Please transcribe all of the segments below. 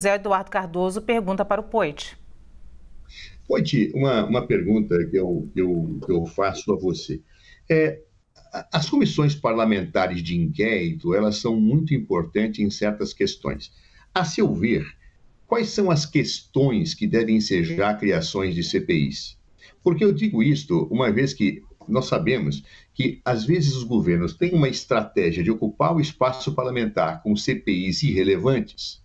Zé Eduardo Cardoso pergunta para o Poit. Poit, uma, uma pergunta que eu, eu, eu faço a você. É, as comissões parlamentares de inquérito, elas são muito importantes em certas questões. A seu ver, quais são as questões que devem ensejar criações de CPIs? Porque eu digo isto, uma vez que nós sabemos que, às vezes, os governos têm uma estratégia de ocupar o espaço parlamentar com CPIs irrelevantes,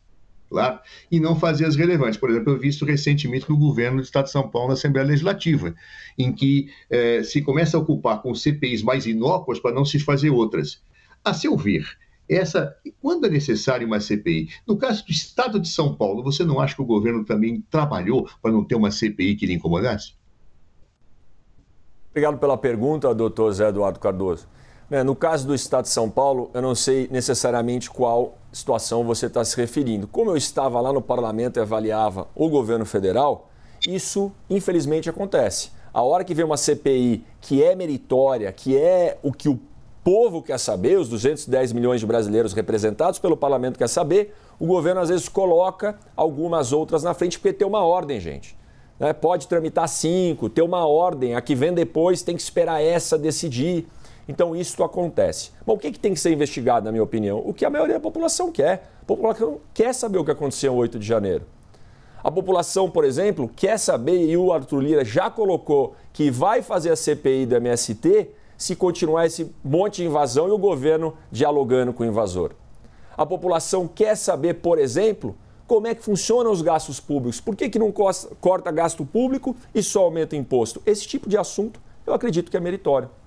claro, e não fazer as relevantes. Por exemplo, eu vi isso recentemente no governo do Estado de São Paulo, na Assembleia Legislativa, em que eh, se começa a ocupar com CPIs mais inócuas para não se fazer outras. A seu ver, essa, quando é necessário uma CPI? No caso do Estado de São Paulo, você não acha que o governo também trabalhou para não ter uma CPI que lhe incomodasse? Obrigado pela pergunta, doutor Zé Eduardo Cardoso. Né, no caso do Estado de São Paulo, eu não sei necessariamente qual situação você está se referindo. Como eu estava lá no parlamento e avaliava o governo federal, isso infelizmente acontece. A hora que vem uma CPI que é meritória, que é o que o povo quer saber, os 210 milhões de brasileiros representados pelo parlamento quer saber, o governo às vezes coloca algumas outras na frente porque tem uma ordem, gente. Né? Pode tramitar cinco, ter uma ordem, a que vem depois tem que esperar essa decidir. Então isso acontece. Bom, o que, que tem que ser investigado, na minha opinião? O que a maioria da população quer. A população quer saber o que aconteceu no 8 de janeiro. A população, por exemplo, quer saber, e o Arthur Lira já colocou que vai fazer a CPI do MST se continuar esse monte de invasão e o governo dialogando com o invasor. A população quer saber, por exemplo, como é que funcionam os gastos públicos, por que, que não corta gasto público e só aumenta imposto. Esse tipo de assunto eu acredito que é meritório.